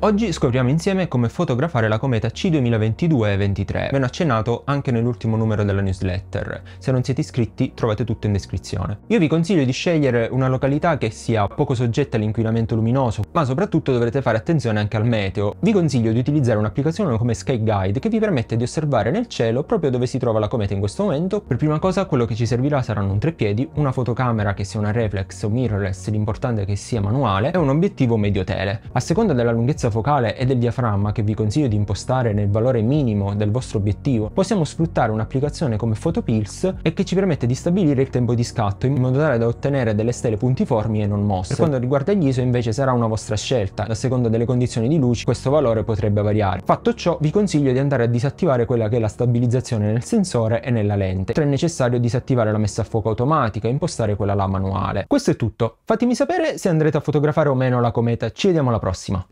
Oggi scopriamo insieme come fotografare la cometa C2022-23, ve meno accennato anche nell'ultimo numero della newsletter. Se non siete iscritti trovate tutto in descrizione. Io vi consiglio di scegliere una località che sia poco soggetta all'inquinamento luminoso, ma soprattutto dovrete fare attenzione anche al meteo. Vi consiglio di utilizzare un'applicazione come Sky Guide che vi permette di osservare nel cielo proprio dove si trova la cometa in questo momento. Per prima cosa quello che ci servirà saranno un treppiedi, una fotocamera che sia una reflex o mirrorless, l'importante è che sia manuale, e un obiettivo medio tele. A seconda della lunghezza lunghezza focale e del diaframma che vi consiglio di impostare nel valore minimo del vostro obiettivo, possiamo sfruttare un'applicazione come PhotoPills e che ci permette di stabilire il tempo di scatto in modo tale da ottenere delle stelle puntiformi e non mosse. Per quanto riguarda gli ISO invece sarà una vostra scelta, a seconda delle condizioni di luce questo valore potrebbe variare. Fatto ciò vi consiglio di andare a disattivare quella che è la stabilizzazione nel sensore e nella lente, è necessario disattivare la messa a fuoco automatica e impostare quella là manuale. Questo è tutto, fatemi sapere se andrete a fotografare o meno la cometa, ci vediamo alla prossima!